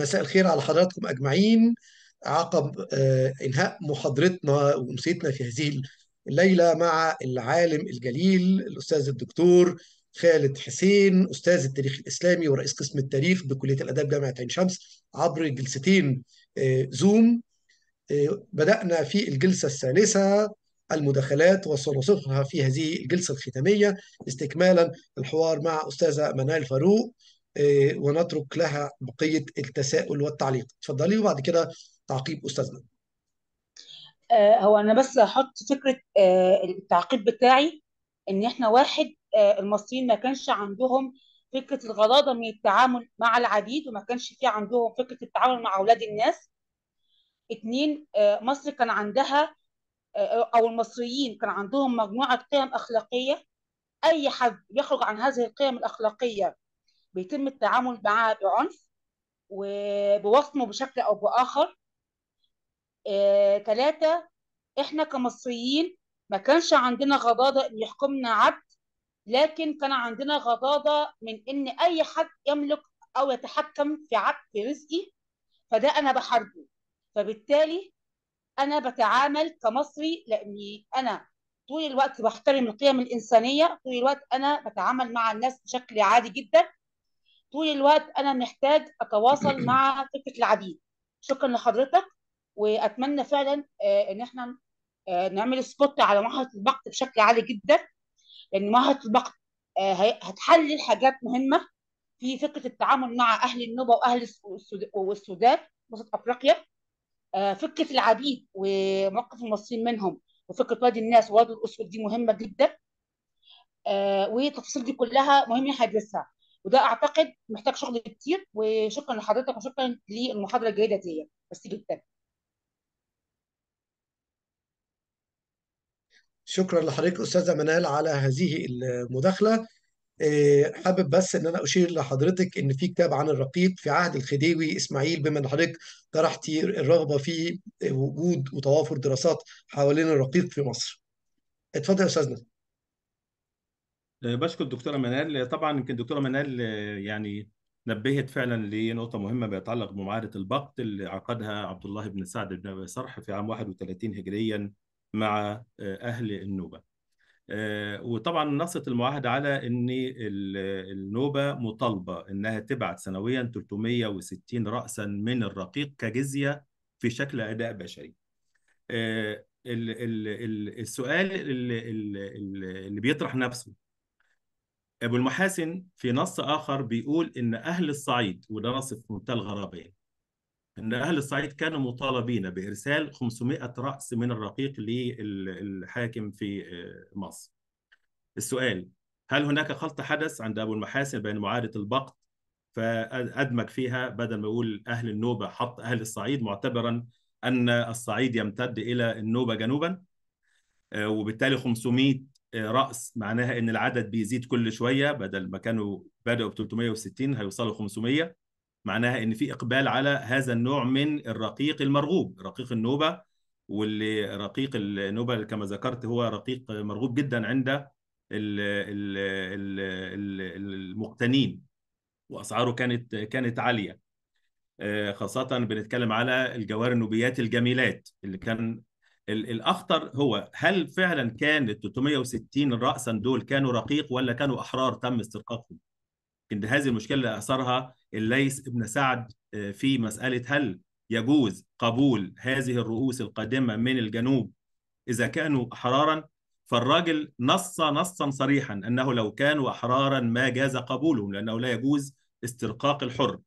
مساء الخير على حضراتكم أجمعين عقب آه، إنهاء محاضرتنا وأمسيتنا في هذه الليلة مع العالم الجليل الأستاذ الدكتور خالد حسين أستاذ التاريخ الإسلامي ورئيس قسم التاريخ بكلية الآداب جامعة عين شمس عبر جلستين زوم آه، آه، بدأنا في الجلسة الثالثة المداخلات وسنصفها في هذه الجلسة الختامية استكمالا الحوار مع أستاذة منال فاروق آه، ونترك لها بقية التساؤل والتعليق اتفضلي وبعد كده تعقيب أستاذنا آه، هو أنا بس هحط فكرة آه، التعقيب بتاعي إن إحنا واحد المصريين ما كانش عندهم فكرة الغضاضة من التعامل مع العبيد وما كانش في عندهم فكرة التعامل مع أولاد الناس اتنين مصر كان عندها أو المصريين كان عندهم مجموعة قيم أخلاقية أي حد يخرج عن هذه القيم الأخلاقية بيتم التعامل معاه بعنف وبوصمه بشكل او باخر ثلاثة آه، احنا كمصريين ما كانش عندنا غضاضة ان يحكمنا عبد لكن كان عندنا غضاضة من ان اي حد يملك او يتحكم في عبد في رزقي فده انا بحاربه فبالتالي انا بتعامل كمصري لاني انا طول الوقت بحترم القيم الانسانيه طول الوقت انا بتعامل مع الناس بشكل عادي جدا طول الوقت انا محتاج اتواصل مع فكره العبيد شكرا لحضرتك واتمنى فعلا آه، ان احنا آه، نعمل سبوت على معهد البقت بشكل عالي جدا لان معهد البقت آه، هتحلل حاجات مهمه في فكره التعامل مع اهل النوبه واهل السودان وسط افريقيا فكره العبيد وموقف المصريين منهم وفكره وادي الناس ووادي الاسود دي مهمه جدا والتفاصيل دي كلها مهمه هدرسها وده اعتقد محتاج شغل كتير وشكرا لحضرتك وشكرا للمحاضره الجيده دي بس جدا شكرا لحضرتك استاذه منال على هذه المداخله إيه، حابب بس ان انا اشير لحضرتك ان في كتاب عن الرقيق في عهد الخديوي اسماعيل بما ان حضرتك طرحتي الرغبه في وجود وتوافر دراسات حوالين الرقيق في مصر. اتفضل يا استاذنا. آه، بشكر الدكتوره منال طبعا يمكن الدكتوره منال آه، يعني نبهت فعلا لنقطه مهمه بيتعلق بمعاهده البقت اللي عقدها عبد الله بن سعد بن ابي صرح في عام 31 هجريا مع آه، اهل النوبه. وطبعا نصت المعاهده على ان النوبه مطالبه انها تبعت سنويا 360 راسا من الرقيق كجزيه في شكل اداء بشري. السؤال اللي بيطرح نفسه ابو المحاسن في نص اخر بيقول ان اهل الصعيد وده نص في منتهى الغرابه يعني ان اهل الصعيد كانوا مطالبين بارسال 500 راس من الرقيق للحاكم في آه، مصر. السؤال هل هناك خلط حدث عند ابو المحاسن بين معاهده البقط فادمج فيها بدل ما يقول اهل النوبه حط اهل الصعيد معتبرا ان الصعيد يمتد الى النوبه جنوبا آه، وبالتالي 500 راس معناها ان العدد بيزيد كل شويه بدل ما كانوا بداوا ب 360 هيوصلوا 500 معناها ان في اقبال على هذا النوع من الرقيق المرغوب رقيق النوبه واللي رقيق النوبه كما ذكرت هو رقيق مرغوب جدا عند المقتنين واسعاره كانت كانت عاليه آه، خاصه بنتكلم على الجوار النوبيات الجميلات اللي كان الاخطر هو هل فعلا كان ال 360 راسا دول كانوا رقيق ولا كانوا احرار تم استرقاقهم؟ ان هذه المشكله اللي اثرها الليث ابن سعد آه، في مساله هل يجوز قبول هذه الرؤوس القادمه من الجنوب اذا كانوا احرارا فالراجل نص نصا صريحا انه لو كانوا احرارا ما جاز قبولهم لانه لا يجوز استرقاق الحر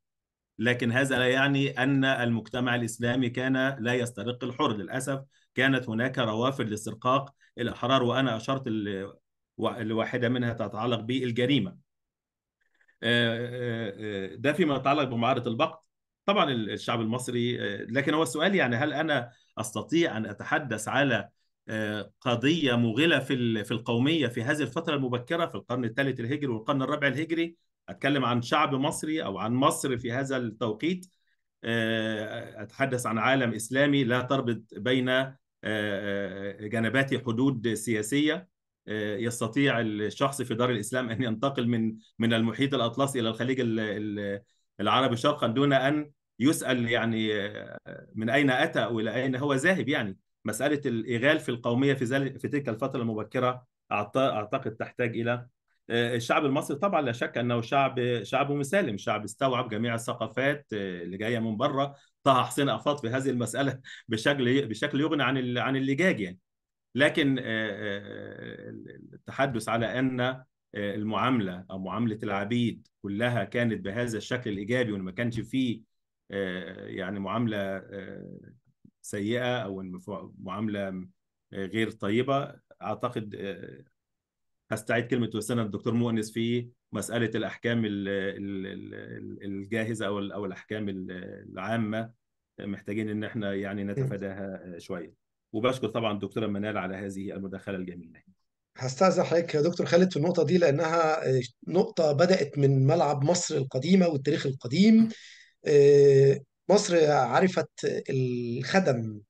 لكن هذا لا يعني ان المجتمع الاسلامي كان لا يسترق الحر للاسف كانت هناك روافد لاسترقاق الأحرار وأنا أشرت لواحده منها تتعلق بالجريمة آه، آه، آه، ده فيما يتعلق بمعارضة البقر طبعا الشعب المصري لكن هو السؤال يعني هل أنا أستطيع أن أتحدث على قضية مغلة في في القومية في هذه الفترة المبكرة في القرن الثالث الهجري والقرن الرابع الهجري أتكلم عن شعب مصري أو عن مصر في هذا التوقيت أتحدث عن عالم إسلامي لا تربط بين آه، آه، جنبات حدود سياسيه آه، يستطيع الشخص في دار الاسلام ان ينتقل من من المحيط الاطلسي الى الخليج العربي شرقا دون ان يسال يعني من اين اتى والى اين هو ذاهب يعني مساله الاغال في القوميه في ذلك في تلك الفتره المبكره اعتقد تحتاج الى الشعب المصري طبعا لا شك انه شعب شعب مسالم، شعب استوعب جميع الثقافات اللي جايه من بره، طه حسين افاض في هذه المساله بشكل بشكل يغني عن عن اللجاج يعني لكن آه، آه، التحدث على ان آه، المعامله او معامله العبيد كلها كانت بهذا الشكل الايجابي وما كانش فيه يعني معامله سيئه او معامله غير طيبه اعتقد هستعيد كلمه وسنة الدكتور مؤنس في مساله الاحكام الجاهزه او او الاحكام العامه محتاجين ان احنا يعني نتفاداها شويه وبشكر طبعا الدكتوره منال على هذه المداخله الجميله هستاذن حضرتك يا دكتور خالد في النقطه دي لانها نقطه بدات من ملعب مصر القديمه والتاريخ القديم آه، مصر عرفت الخدم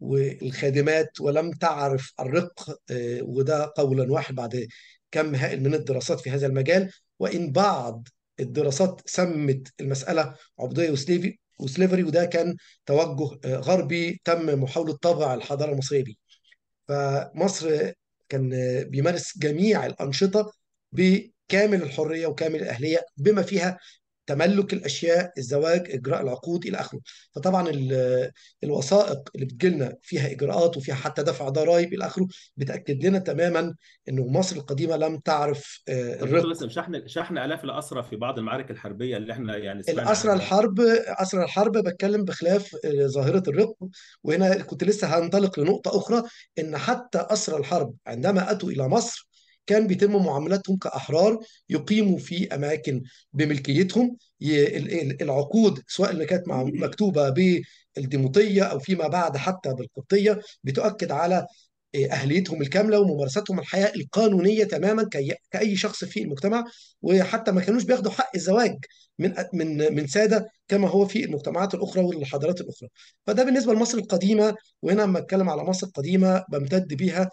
والخادمات ولم تعرف الرق آه، وده قولا واحد بعد كم هائل من الدراسات في هذا المجال وان بعض الدراسات سمت المساله عبوديه وسليفي وسليفري وده كان توجه آه، غربي تم محاوله طبع الحضاره المصريه بيه. فمصر كان بيمارس جميع الانشطه بكامل الحريه وكامل الاهليه بما فيها تملك الاشياء الزواج اجراء العقود الى اخره فطبعا الوثائق اللي بتجيلنا فيها اجراءات وفيها حتى دفع ضرائب الى اخره بتاكد لنا تماما انه مصر القديمه لم تعرف آه، الرق شحن شحن الاف الاسرى في بعض المعارك الحربيه اللي احنا يعني الاسرى الحرب اسرى الحرب بتكلم بخلاف آه، ظاهره الرق وهنا كنت لسه هنطلق لنقطه اخرى ان حتى اسرى الحرب عندما اتوا الى مصر كان بيتم معاملتهم كأحرار يقيموا في أماكن بملكيتهم العقود سواء اللي كانت مكتوبة بالديموطية أو فيما بعد حتى بالقبطية بتؤكد على آه، اهليتهم الكامله وممارستهم الحياه القانونيه تماما كاي شخص في المجتمع وحتى ما كانوش بياخدوا حق الزواج من من من ساده كما هو في المجتمعات الاخرى والحضارات الاخرى فده بالنسبه لمصر القديمه وهنا لما اتكلم على مصر القديمه بمتد بيها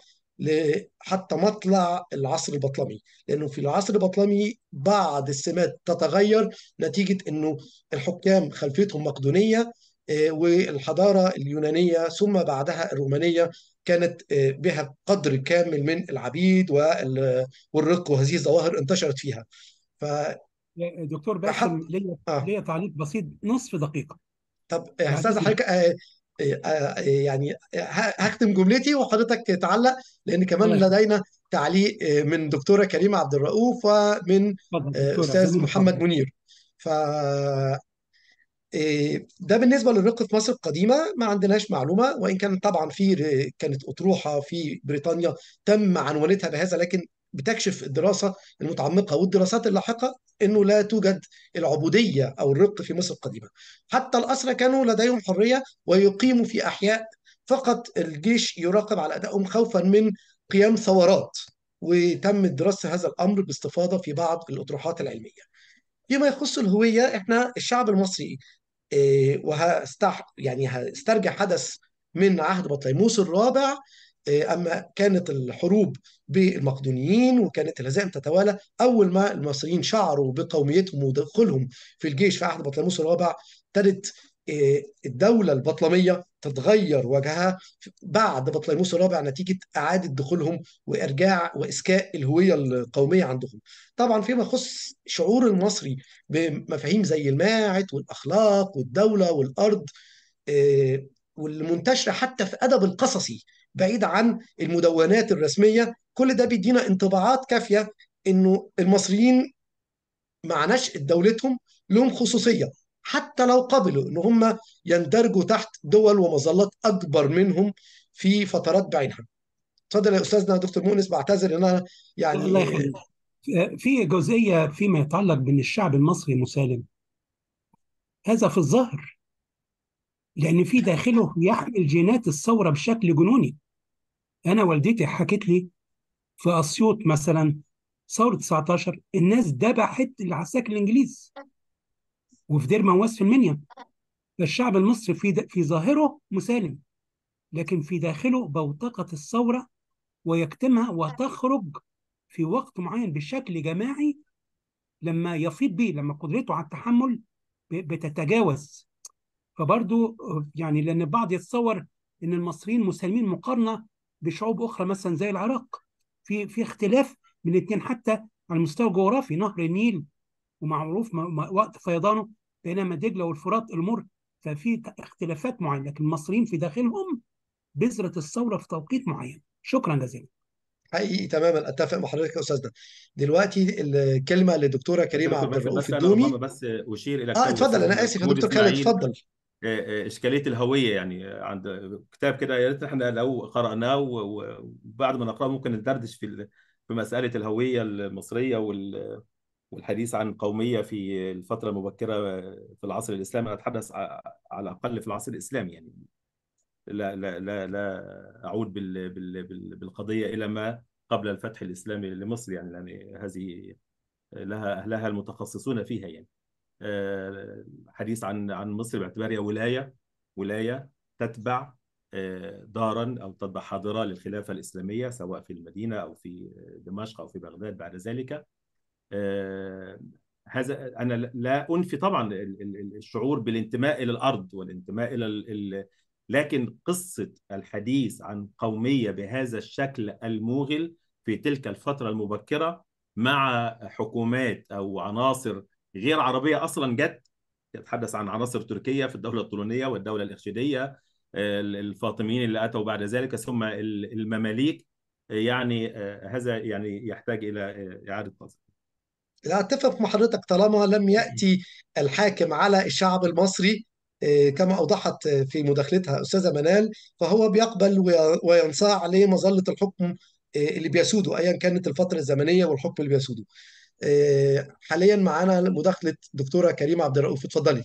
حتى مطلع العصر البطلمي لانه في العصر البطلمي بعض السمات تتغير نتيجه انه الحكام خلفيتهم مقدونيه آه، والحضاره اليونانيه ثم بعدها الرومانيه كانت آه، بها قدر كامل من العبيد والرق وهذه الظواهر انتشرت فيها ف دكتور باسم ليا آه. ليا تعليق بسيط نصف دقيقه طب آه، يعني استاذ حضرتك يعني هختم جملتي وحضرتك تعلق لان كمان لدينا تعليق من دكتوره كريمه عبد الرؤوف ومن آه، استاذ محمد منير ف آه، ده بالنسبه للرقه في مصر القديمه ما عندناش معلومه وان كان طبعا في كانت اطروحه في بريطانيا تم عنوانتها بهذا لكن بتكشف الدراسه المتعمقه والدراسات اللاحقه انه لا توجد العبوديه او الرق في مصر القديمه. حتى الاسرى كانوا لديهم حريه ويقيموا في احياء فقط الجيش يراقب على ادائهم خوفا من قيام ثورات وتم دراسه هذا الامر باستفاضه في بعض الاطروحات العلميه. فيما يخص الهويه احنا الشعب المصري آه، وهستح يعني هسترجع حدث من عهد بطليموس الرابع آه، اما كانت الحروب بالمقدونيين وكانت الهزائم تتوالى اول ما المصريين شعروا بقوميتهم ودخولهم في الجيش في عهد بطليموس الرابع ابتدت آه، الدولة البطلمية تتغير وجهها بعد بطليموس الرابع نتيجة إعادة دخولهم وإرجاع وإسكاء الهوية القومية عندهم طبعا فيما يخص شعور المصري بمفاهيم زي الماعت والأخلاق والدولة والأرض آه، واللي منتشرة حتى في أدب القصصي بعيد عن المدونات الرسميه كل ده بيدينا انطباعات كافيه انه المصريين مع نشء دولتهم لهم خصوصيه حتى لو قبلوا ان هم يندرجوا تحت دول ومظلات اكبر منهم في فترات بعينها. اتفضل يا استاذنا دكتور مؤنس بعتذر ان انا يعني الله يخليك. في جزئيه فيما يتعلق بان الشعب المصري مسالم. هذا في الظاهر لان في داخله يحمل جينات الثوره بشكل جنوني. انا والدتي حكت لي في اسيوط مثلا ثوره 19 الناس ذبحت العساكر الانجليز وفي دير مواس في المنيا فالشعب المصري في في ظاهره مسالم لكن في داخله بوتقه الثوره ويكتمها وتخرج في وقت معين بشكل جماعي لما يفيض به لما قدرته على التحمل بتتجاوز فبرضه يعني لان البعض يتصور ان المصريين مسالمين مقارنه بشعوب اخرى مثلا زي العراق في في اختلاف من الاثنين حتى على المستوى الجغرافي نهر النيل ومعروف وقت فيضانه بينما دجله والفرات المر ففي اختلافات معينه لكن المصريين في داخلهم بذره الثوره في توقيت معين شكرا جزيلا حقيقي تماما اتفق مع حضرتك يا استاذنا دلوقتي الكلمه للدكتوره كريمه عبد الرؤوف الدومي بس اشير الى اه اتفضل انا اسف يا دكتور كريم اتفضل آه، آه، اشكاليه الهويه يعني آه، عند كتاب كده يا ريت احنا لو قراناه وبعد ما نقراه ممكن ندردش في في مساله الهويه المصريه والحديث عن القومية في الفتره المبكره في العصر الاسلامي اتحدث على الاقل في العصر الاسلامي يعني لا لا لا لا اعود بال بال بال بالقضيه الى ما قبل الفتح الاسلامي لمصر يعني لان يعني هذه لها اهلها المتخصصون فيها يعني آه، حديث عن عن مصر باعتبارها ولايه ولايه تتبع آه، دارا او تتبع حاضره للخلافه الاسلاميه سواء في المدينه او في دمشق او في بغداد بعد ذلك آه، هذا انا لا انفي طبعا الشعور بالانتماء الى الارض والانتماء الى ال... لكن قصه الحديث عن قوميه بهذا الشكل الموغل في تلك الفتره المبكره مع حكومات او عناصر غير عربيه اصلا جت يتحدث عن عناصر تركيه في الدوله الطولونيه والدوله الاخشيديه الفاطميين اللي اتوا بعد ذلك ثم المماليك يعني آه، هذا يعني يحتاج الى آه، اعاده نظر لا اتفق مع حضرتك طالما لم ياتي الحاكم على الشعب المصري آه، كما اوضحت في مداخلتها استاذه منال فهو بيقبل وينصاع لمظله الحكم اللي بيسوده ايا كانت الفتره الزمنيه والحكم اللي بيسوده آه، حاليا معانا مداخله دكتوره كريمه عبد الرؤوف اتفضلي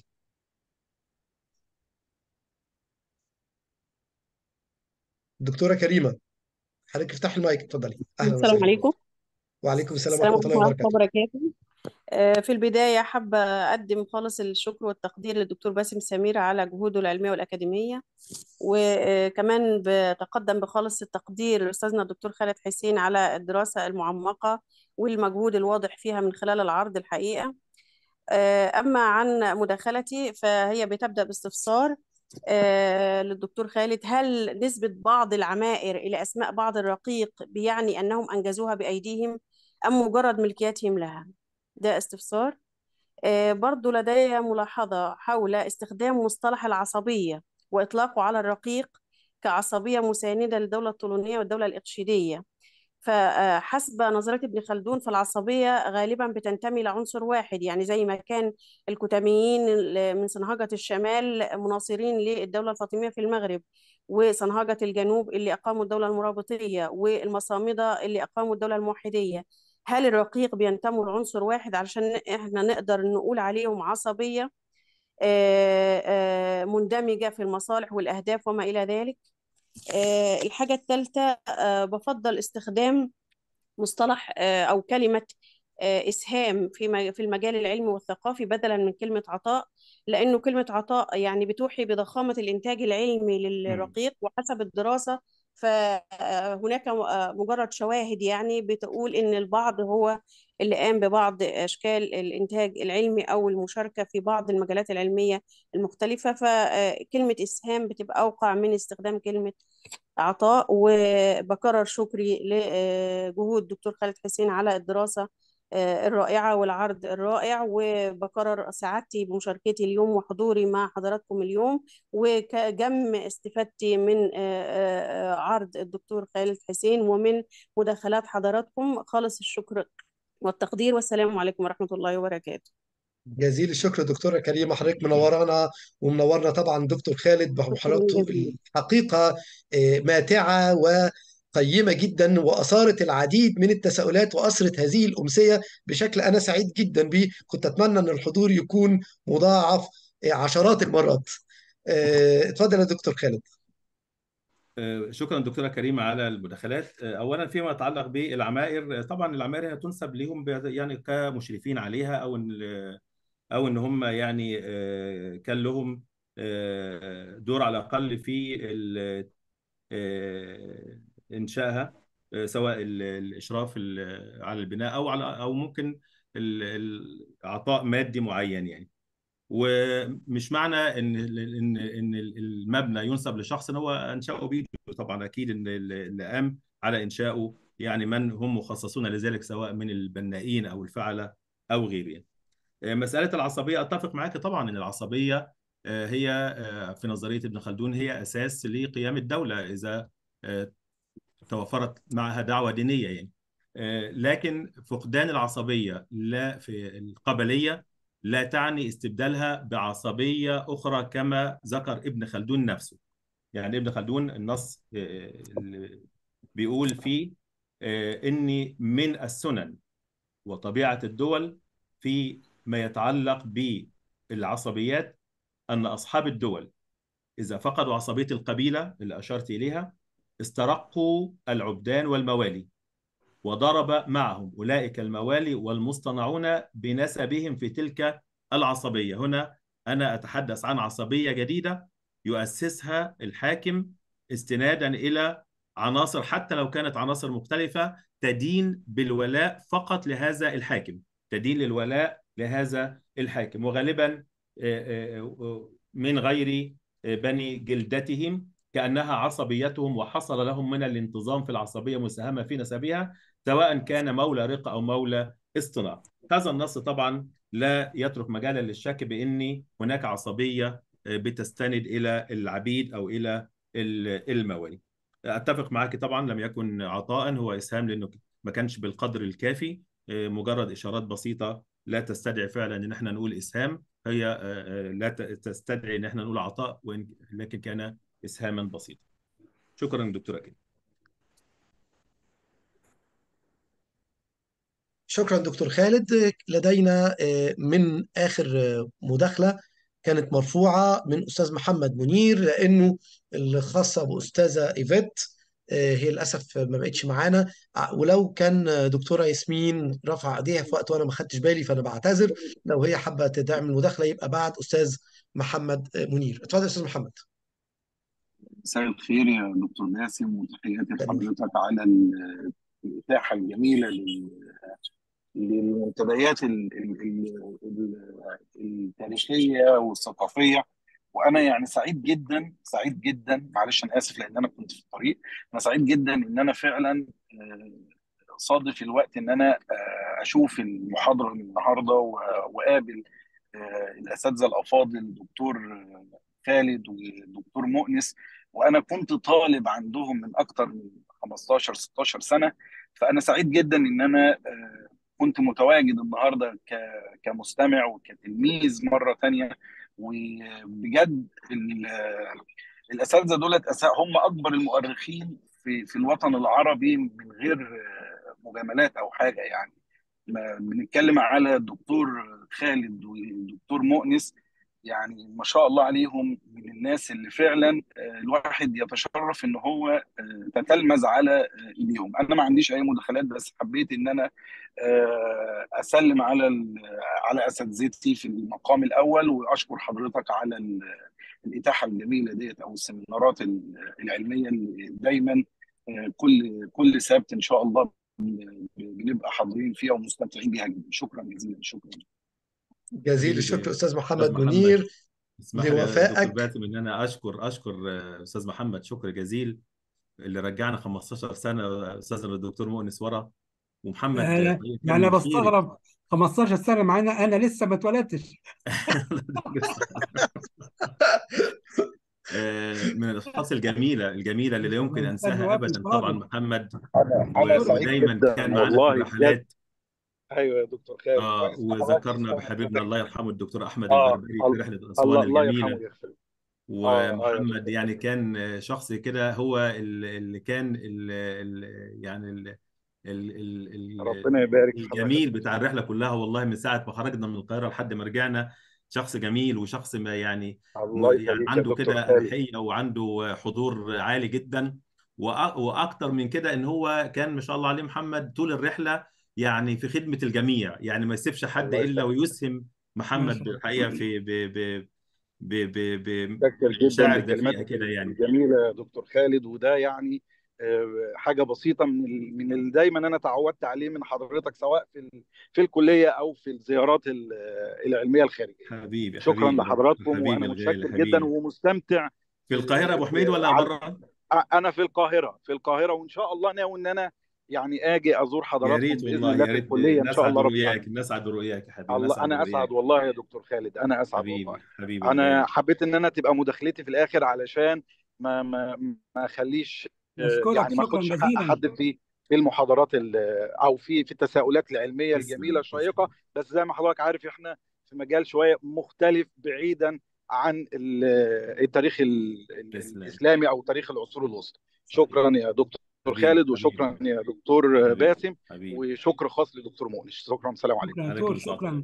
دكتوره كريمه حضرتك افتحي المايك اتفضلي اهلا السلام عليكم وعليكم السلام ورحمه الله وبركاته آه، في البداية حابة أقدم خالص الشكر والتقدير للدكتور باسم سمير على جهوده العلمية والأكاديمية وكمان بتقدم بخالص التقدير لأستاذنا الدكتور خالد حسين على الدراسة المعمقة والمجهود الواضح فيها من خلال العرض الحقيقة آه، أما عن مداخلتي فهي بتبدأ باستفسار آه، للدكتور خالد هل نسبة بعض العمائر إلى أسماء بعض الرقيق بيعني أنهم أنجزوها بأيديهم أم مجرد ملكيتهم لها؟ ده استفسار آه، برضو لدي ملاحظة حول استخدام مصطلح العصبية وإطلاقه على الرقيق كعصبية مساندة للدولة الطولونية والدولة الإقشيدية فحسب نظرة ابن خلدون فالعصبية غالبا بتنتمي لعنصر واحد يعني زي ما كان الكتاميين من صنهاجة الشمال مناصرين للدولة الفاطمية في المغرب وصنهاجة الجنوب اللي أقاموا الدولة المرابطية والمصامدة اللي أقاموا الدولة الموحدية هل الرقيق بينتموا لعنصر واحد علشان احنا نقدر نقول عليهم عصبية آه، آه، مندمجة في المصالح والأهداف وما إلى ذلك آه، الحاجة الثالثة بفضل استخدام مصطلح أو كلمة إسهام في في المجال العلمي والثقافي بدلا من كلمة عطاء لأنه كلمة عطاء يعني بتوحي بضخامة الإنتاج العلمي للرقيق وحسب الدراسة فهناك آه، مجرد شواهد يعني بتقول ان البعض هو اللي قام ببعض اشكال الانتاج العلمي او المشاركه في بعض المجالات العلميه المختلفه فكلمه اسهام بتبقى اوقع من استخدام كلمه عطاء وبكرر شكري لجهود آه، دكتور خالد حسين على الدراسه آه، الرائعة والعرض الرائع وبكرر سعادتي بمشاركتي اليوم وحضوري مع حضراتكم اليوم وكجم استفادتي من آه، آه، عرض الدكتور خالد حسين ومن مداخلات حضراتكم خالص الشكر والتقدير والسلام عليكم ورحمة الله وبركاته جزيل الشكر دكتوره كريمه حضرتك منورانا ومنورنا طبعا دكتور خالد بحضرته الحقيقه ماتعه و قيمة جدا وأثارت العديد من التساؤلات وأثرت هذه الأمسية بشكل أنا سعيد جدا بيه كنت أتمنى أن الحضور يكون مضاعف عشرات المرات آه، اتفضل يا دكتور خالد آه، شكرا دكتوره كريمه على المداخلات آه، اولا فيما يتعلق بالعمائر طبعا العمائر تنسب لهم يعني كمشرفين عليها او ان او ان هم يعني كان لهم دور على الاقل في انشائها آه، سواء الاشراف على البناء او على او ممكن العطاء مادي معين يعني ومش معنى ان ان ان المبنى ينسب لشخص ان هو انشاه بيده طبعا اكيد ان اللي قام على انشائه يعني من هم مخصصون لذلك سواء من البنائين او الفعله او غيرهم يعني. آه، مساله العصبيه اتفق معاك طبعا ان العصبيه آه، هي في نظريه ابن خلدون هي اساس لقيام الدوله اذا توفرت معها دعوه دينيه يعني آه، لكن فقدان العصبيه لا في القبليه لا تعني استبدالها بعصبيه اخرى كما ذكر ابن خلدون نفسه يعني ابن خلدون النص آه، بيقول فيه آه، اني من السنن وطبيعه الدول في ما يتعلق بالعصبيات ان اصحاب الدول اذا فقدوا عصبيه القبيله اللي اشرت اليها استرقوا العبدان والموالي وضرب معهم أولئك الموالي والمصطنعون بنسبهم في تلك العصبية هنا أنا أتحدث عن عصبية جديدة يؤسسها الحاكم استنادا إلى عناصر حتى لو كانت عناصر مختلفة تدين بالولاء فقط لهذا الحاكم تدين للولاء لهذا الحاكم وغالبا آه، آه، آه، من غير بني جلدتهم كأنها عصبيتهم وحصل لهم من الانتظام في العصبية مساهمة في نسبها سواء كان مولى رقة أو مولى اصطناع هذا النص طبعا لا يترك مجالا للشك بأن هناك عصبية آه، بتستند إلى العبيد أو إلى الموالي أتفق معك طبعا لم يكن عطاء هو إسهام لأنه ما كانش بالقدر الكافي آه، مجرد إشارات بسيطة لا تستدعي فعلا ان احنا نقول اسهام هي آه، لا تستدعي ان احنا نقول عطاء لكن كان إسهاما بسيطا شكرا دكتور اكيد شكرا دكتور خالد لدينا آه، من آخر آه، مداخلة كانت مرفوعة من أستاذ محمد منير لأنه الخاصة بأستاذة إيفيت آه، هي للاسف ما بقتش معانا ولو كان دكتوره ياسمين رفع ايديها في وقت وانا ما خدتش بالي فانا بعتذر لو هي حابه تعمل مداخله يبقى بعد استاذ محمد منير اتفضل استاذ محمد مساء الخير يا دكتور باسم وتحياتي لحضرتك على الاتاحه الجميله للمنتديات التاريخيه والثقافيه وانا يعني سعيد جدا سعيد جدا معلش انا اسف لان انا كنت في الطريق انا سعيد جدا ان انا فعلا آه، صادف الوقت ان انا آه، اشوف المحاضره النهارده واقابل آه، الاساتذه الافاضل الدكتور خالد والدكتور مؤنس وانا كنت طالب عندهم من اكتر من 15 16 سنه فانا سعيد جدا ان انا آه، كنت متواجد النهارده كمستمع وكتلميذ مره ثانيه وبجد الاساتذه دولت هم اكبر المؤرخين في في الوطن العربي من غير آه، مجاملات او حاجه يعني بنتكلم على الدكتور خالد والدكتور مؤنس يعني ما شاء الله عليهم من الناس اللي فعلا آه، الواحد يتشرف ان هو آه، تتلمذ على اليوم آه، انا ما عنديش اي مداخلات بس حبيت ان انا اسلم على على اساتذتي في المقام الاول واشكر حضرتك على الاتاحه الجميله ديت او السيمينارات العلميه اللي دايما كل كل سبت ان شاء الله بنبقى حاضرين فيها ومستمتعين بيها جدا شكرا جزيلا شكرا جزيل الشكر استاذ محمد, محمد. منير لوفائك باسم ان انا اشكر اشكر آه، استاذ محمد شكر جزيل اللي رجعنا 15 سنه استاذنا الدكتور مؤنس ورا ومحمد يعني أنا يعني بستغرب 15 سنه معانا انا لسه ما اتولدتش آه، من الاشخاص الجميله الجميله اللي لا يمكن انساها ابدا طبعا محمد ودايما كان معانا في الرحلات ايوه يا دكتور خير آه وذكرنا بحبيبنا الله يرحمه الدكتور احمد آه البربري في رحله اسوان الله الله الجميله يرحمه آه، أيوة ومحمد يعني كان شخص كده هو اللي كان الـ يعني الـ الـ الـ الـ ربنا يبارك الجميل بتاع الرحله كلها والله من ساعه ما خرجنا من القاهره لحد ما رجعنا شخص جميل وشخص ما يعني الله يعني عنده كده اريحيه وعنده حضور عالي جدا واكتر من كده ان هو كان ما شاء الله عليه محمد طول الرحله يعني في خدمه الجميع يعني ما يسيبش حد الا ويسهم محمد الحقيقه في ب ب ب ب ب مشاعر كده يعني جميله يا دكتور خالد وده يعني آه، حاجه بسيطه من من اللي دايما انا تعودت عليه من حضرتك سواء في في الكليه او في الزيارات العلميه الخارجيه حبيبي شكرا حبيبي لحضراتكم حبيبي وانا متشكر حبيبي. جدا ومستمتع في القاهره ابو حميد آه، ولا بره؟ آه، انا في القاهره في القاهره وان شاء الله ناوي ان انا يعني اجي ازور حضراتكم يا ريت والله باذن الله في الكليه ان شاء الله ربنا رؤياك الناس اسعد رؤياك يا حبيبي الله انا اسعد والله يا دكتور خالد انا اسعد حبيبي. والله حبيبي انا حبيت ان انا تبقى مداخلتي في الاخر علشان ما ما ما اخليش آه، يعني ما اخدش حد في في المحاضرات او في في التساؤلات العلميه الجميله الشيقه بس زي ما حضرتك عارف احنا في مجال شويه مختلف بعيدا عن التاريخ الاسلامي او تاريخ العصور الوسطى شكرا يا دكتور دكتور خالد وشكرا يا دكتور باسم وشكر خاص لدكتور مؤنش شكرا سلام عليكم شكرا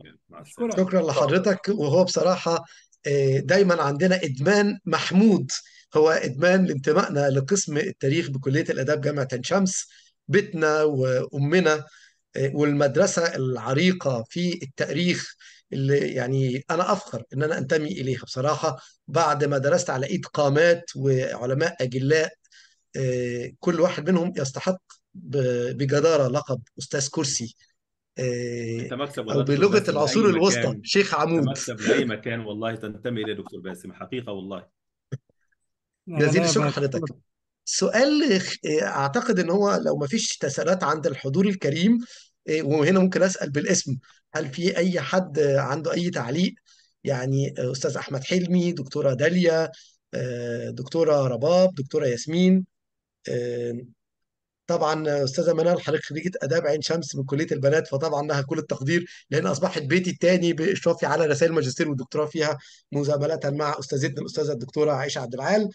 شكرا شكرا لحضرتك وهو بصراحه آه، دايما عندنا ادمان محمود هو ادمان لانتمائنا لقسم التاريخ بكليه الاداب جامعه عين شمس بيتنا وامنا آه، والمدرسه العريقه في التاريخ اللي يعني انا افخر ان انا انتمي اليها بصراحه بعد ما درست على ايد قامات وعلماء اجلاء آه، كل واحد منهم يستحق بجدارة لقب أستاذ كرسي آه، انت او بلغه العصور الوسطى شيخ عمود انت مكسب لاي مكان والله تنتمي اليه دكتور باسم حقيقه والله جزيل الشكر حضرتك سؤال آه، اعتقد ان هو لو ما فيش تساؤلات عند الحضور الكريم وهنا ممكن اسال بالاسم هل في اي حد عنده اي تعليق يعني استاذ احمد حلمي دكتوره داليا دكتوره رباب دكتوره ياسمين طبعا استاذه منال حضرتك خريجه اداب عين شمس من كليه البنات فطبعا لها كل التقدير لان اصبحت بيتي الثاني باشرافي على رسائل الماجستير والدكتوراه فيها مزامله مع استاذتنا الاستاذه الدكتوره عائشه عبد العال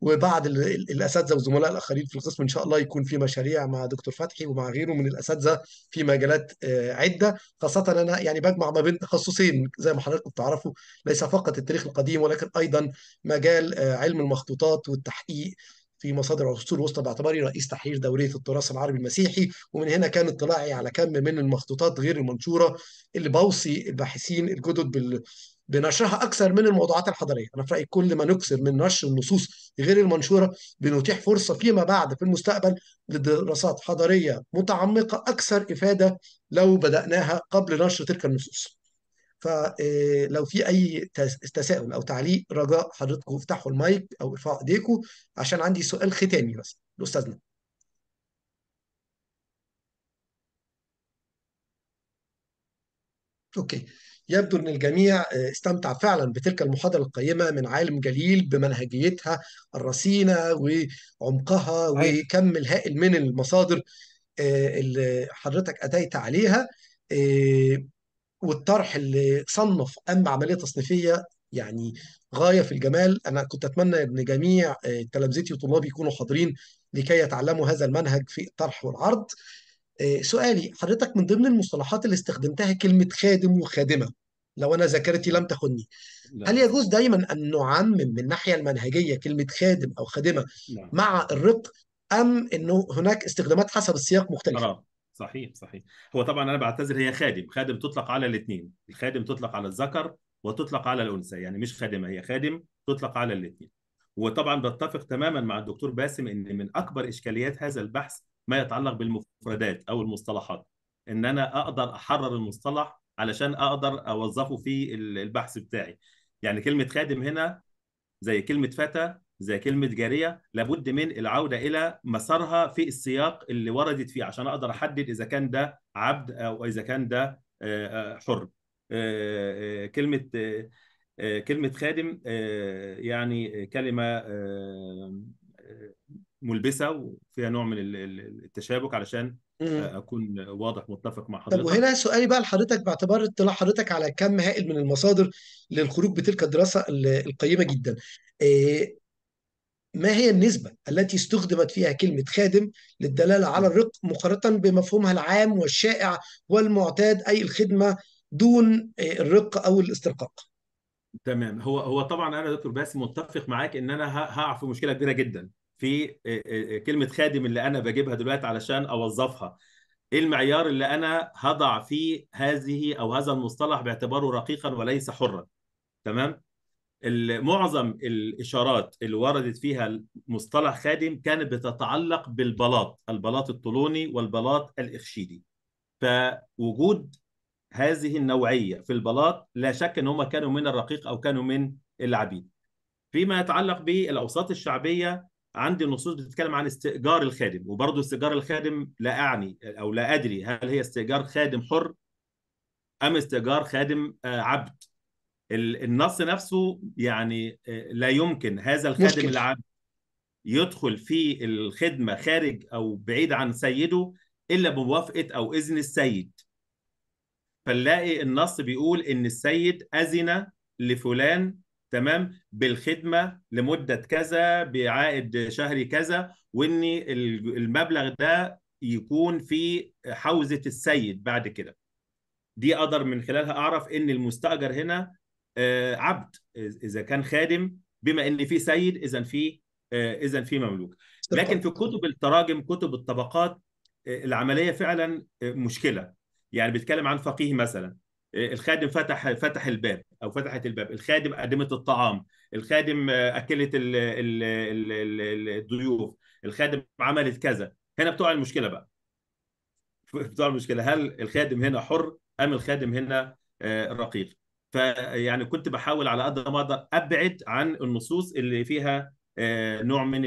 وبعض الاساتذه والزملاء الاخرين في القسم ان شاء الله يكون في مشاريع مع دكتور فتحي ومع غيره من الاساتذه في مجالات آه، عده خاصه انا يعني بجمع ما بين تخصصين زي ما حضراتكم بتعرفوا ليس فقط التاريخ القديم ولكن ايضا مجال آه، علم المخطوطات والتحقيق في مصادر العصور الوسطى باعتباري رئيس تحرير دوريه التراث العربي المسيحي ومن هنا كان اطلاعي على كم من المخطوطات غير المنشوره اللي بوصي الباحثين الجدد بال بنشرها اكثر من الموضوعات الحضاريه انا في رايي كل ما نكثر من نشر النصوص غير المنشوره بنتيح فرصه فيما بعد في المستقبل لدراسات حضاريه متعمقه اكثر افاده لو بداناها قبل نشر تلك النصوص فلو آه، في اي تساؤل او تعليق رجاء حضرتكم افتحوا المايك او ارفعوا ايديكم عشان عندي سؤال ختامي بس لاستاذنا اوكي يبدو أن الجميع آه، استمتع فعلا بتلك المحاضرة القيمة من عالم جليل بمنهجيتها الرصينة وعمقها وكم الهائل من المصادر آه، اللي حضرتك أتيت عليها آه، والطرح اللي صنف أما عملية تصنيفية يعني غاية في الجمال أنا كنت أتمنى أن جميع تلامذتي وطلابي يكونوا حاضرين لكي يتعلموا هذا المنهج في الطرح والعرض آه، سؤالي حضرتك من ضمن المصطلحات اللي استخدمتها كلمة خادم وخادمة لو أنا ذاكرتي لم تخني لا. هل يجوز دايما أن نعمم من الناحية المنهجية كلمة خادم أو خادمة لا. مع الرق أم أنه هناك استخدامات حسب السياق مختلفة؟ آه. صحيح صحيح هو طبعا أنا بعتذر هي خادم خادم تطلق على الاثنين الخادم تطلق على الذكر وتطلق على الأنثى يعني مش خادمة هي خادم تطلق على الاثنين وطبعا بتفق تماما مع الدكتور باسم ان من اكبر اشكاليات هذا البحث ما يتعلق بالمفردات او المصطلحات ان انا اقدر احرر المصطلح علشان اقدر اوظفه في البحث بتاعي يعني كلمه خادم هنا زي كلمه فتى زي كلمه جاريه لابد من العوده الى مسارها في السياق اللي وردت فيه عشان اقدر احدد اذا كان ده عبد او اذا كان ده آه، آه، حر آه، كلمه كلمه خادم يعني كلمه ملبسه وفيها نوع من التشابك علشان اكون واضح متفق مع حضرتك طب وهنا سؤالي بقى لحضرتك باعتبار اطلاع حضرتك على كم هائل من المصادر للخروج بتلك الدراسه القيمه جدا آه، ما هي النسبة التي استخدمت فيها كلمة خادم للدلالة على الرق مقارنة بمفهومها العام والشائع والمعتاد أي الخدمة دون آه، الرق أو الاسترقاق تمام هو هو طبعا انا دكتور باسم متفق معاك ان انا هقع في مشكله كبيره جدا في آه، آه، آه، كلمه خادم اللي انا بجيبها دلوقتي علشان اوظفها ايه المعيار اللي انا هضع فيه هذه او هذا المصطلح باعتباره رقيقا وليس حرا تمام معظم الاشارات اللي وردت فيها مصطلح خادم كانت بتتعلق بالبلاط البلاط الطولوني والبلاط الاخشيدي فوجود هذه النوعيه في البلاط لا شك ان هم كانوا من الرقيق او كانوا من العبيد فيما يتعلق بالاوساط الشعبيه عندي النصوص بتتكلم عن استئجار الخادم وبرضه استئجار الخادم لا اعني او لا ادري هل هي استئجار خادم حر ام استئجار خادم آه، عبد النص نفسه يعني آه، لا يمكن هذا الخادم العبد يدخل في الخدمه خارج او بعيد عن سيده الا بموافقه او اذن السيد فنلاقي النص بيقول ان السيد اذن لفلان تمام بالخدمه لمده كذا بعائد شهري كذا وان المبلغ ده يكون في حوزه السيد بعد كده دي اقدر من خلالها اعرف ان المستاجر هنا آه، عبد اذا كان خادم بما ان في سيد اذا في آه، اذا في مملوك لكن في كتب التراجم كتب الطبقات آه، العمليه فعلا مشكله يعني بيتكلم عن فقيه مثلا الخادم فتح فتح الباب او فتحت الباب الخادم قدمت الطعام الخادم اكلت الضيوف الخادم عملت كذا هنا بتقع المشكله بقى بتقع المشكله هل الخادم هنا حر ام الخادم هنا آه، رقيق فيعني كنت بحاول على قد ما اقدر ابعد عن النصوص اللي فيها آه، نوع من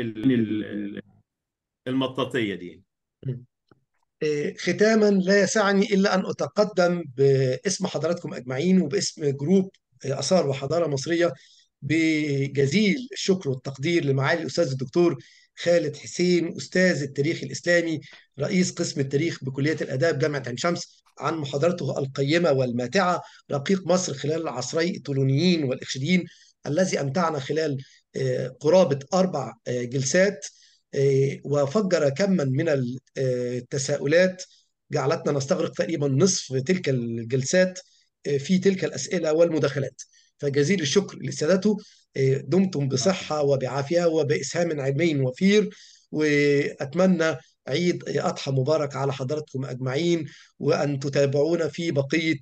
المطاطيه دي ختاما لا يسعني الا ان اتقدم باسم حضراتكم اجمعين وباسم جروب اثار وحضاره مصريه بجزيل الشكر والتقدير لمعالي الاستاذ الدكتور خالد حسين استاذ التاريخ الاسلامي رئيس قسم التاريخ بكليه الاداب جامعه عين شمس عن محاضرته القيمه والماتعه رقيق مصر خلال العصري الطولونيين والاخشيديين الذي امتعنا خلال قرابه اربع جلسات آه، وفجر كما من آه، التساؤلات جعلتنا نستغرق تقريبا نصف تلك الجلسات آه، في تلك الأسئلة والمداخلات فجزيل الشكر لسادته دمتم بصحة وبعافية وبإسهام علمي وفير وأتمنى عيد أضحى مبارك على حضراتكم أجمعين وأن تتابعونا في بقية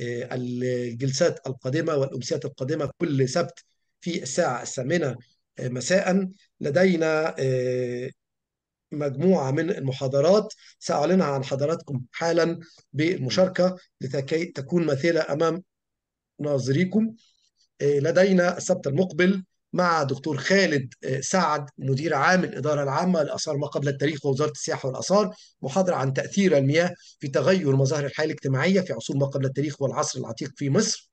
الجلسات القادمة والأمسيات القادمة كل سبت في الساعة الثامنة مساء لدينا آه، مجموعة من المحاضرات سأعلنها عن حضراتكم حالا بالمشاركة لكي تكون مثيلة أمام ناظريكم آه، لدينا السبت المقبل مع دكتور خالد آه، سعد مدير عام الإدارة العامة لآثار ما قبل التاريخ ووزارة السياحة والآثار محاضرة عن تأثير المياه في تغير مظاهر الحياة الاجتماعية في عصور ما قبل التاريخ والعصر العتيق في مصر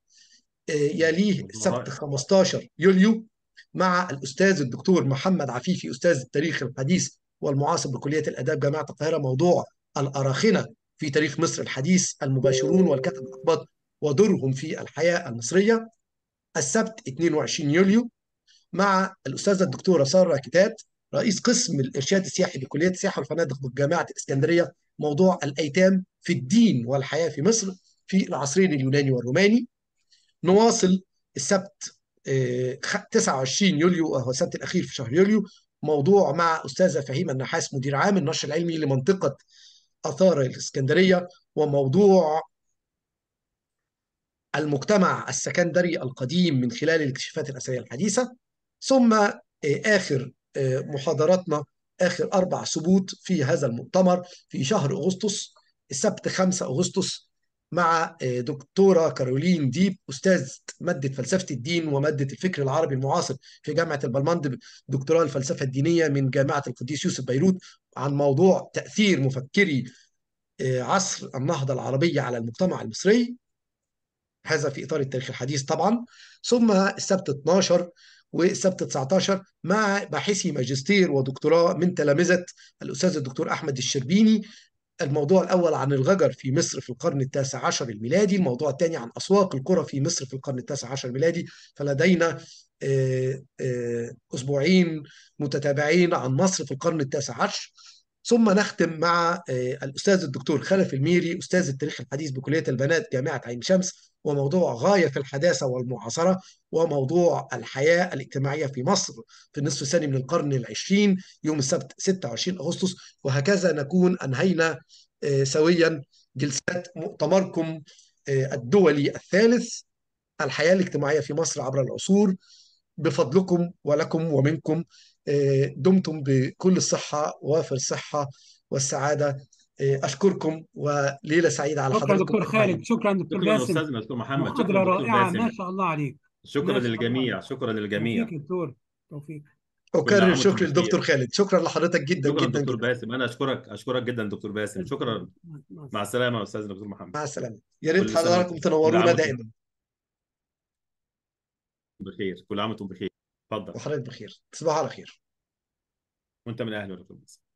يليه السبت 15 يوليو مع الاستاذ الدكتور محمد عفيفي استاذ التاريخ الحديث والمعاصر بكليه الاداب جامعه القاهره موضوع الاراخنه في تاريخ مصر الحديث المباشرون والكتب الاقباط ودورهم في الحياه المصريه السبت 22 يوليو مع الاستاذه الدكتوره ساره كتاب رئيس قسم الارشاد السياحي بكليه السياحه والفنادق بجامعه الاسكندريه موضوع الايتام في الدين والحياه في مصر في العصرين اليوناني والروماني نواصل السبت 29 آه، يوليو وهو آه، السبت الاخير في شهر يوليو موضوع مع استاذه فهيمه النحاس مدير عام النشر العلمي لمنطقه اثار الاسكندريه وموضوع المجتمع السكندري القديم من خلال الاكتشافات الاثريه الحديثه ثم آه، اخر محاضراتنا اخر اربع سبوت في هذا المؤتمر في شهر اغسطس السبت 5 اغسطس مع آه، دكتورة كارولين ديب أستاذ مادة فلسفة الدين ومادة الفكر العربي المعاصر في جامعة البلمند دكتوراه الفلسفة الدينية من جامعة القديس يوسف بيروت عن موضوع تأثير مفكري آه، عصر النهضة العربية على المجتمع المصري هذا في إطار التاريخ الحديث طبعا ثم السبت 12 والسبت 19 مع باحثي ماجستير ودكتوراه من تلامذة الأستاذ الدكتور أحمد الشربيني الموضوع الأول عن الغجر في مصر في القرن التاسع عشر الميلادي الموضوع الثاني عن أسواق القرى في مصر في القرن التاسع عشر الميلادي فلدينا آه، آه، أسبوعين متتابعين عن مصر في القرن التاسع عشر ثم نختم مع آه، الأستاذ الدكتور خلف الميري أستاذ التاريخ الحديث بكلية البنات جامعة عين شمس وموضوع غاية في الحداثة والمعاصرة وموضوع الحياة الاجتماعية في مصر في النصف الثاني من القرن العشرين يوم السبت 26 أغسطس وهكذا نكون أنهينا آه، سويا جلسات مؤتمركم آه، الدولي الثالث الحياة الاجتماعية في مصر عبر العصور بفضلكم ولكم ومنكم آه، دمتم بكل الصحة وافر الصحة والسعادة آه، أشكركم وليلة سعيدة على حضرتكم شكرا دكتور خالد شكرا دكتور باسم شكرا أستاذنا دكتور محمد محاضرة رائعة ما شاء الله عليك شكرا للجميع شكرا للجميع توفيق دكتور توفيق اكرر شكري للدكتور خالد شكرا لحضرتك جدا شكرا جدا دكتور باسم انا اشكرك اشكرك جدا دكتور باسم شكرا مع السلامه يا استاذ دكتور محمد مع السلامه يا ريت حضراتكم تنورونا دائما بخير كل عام وانتم بخير تفضل وحضرتك بخير تصبح على خير وانت من اهل القدس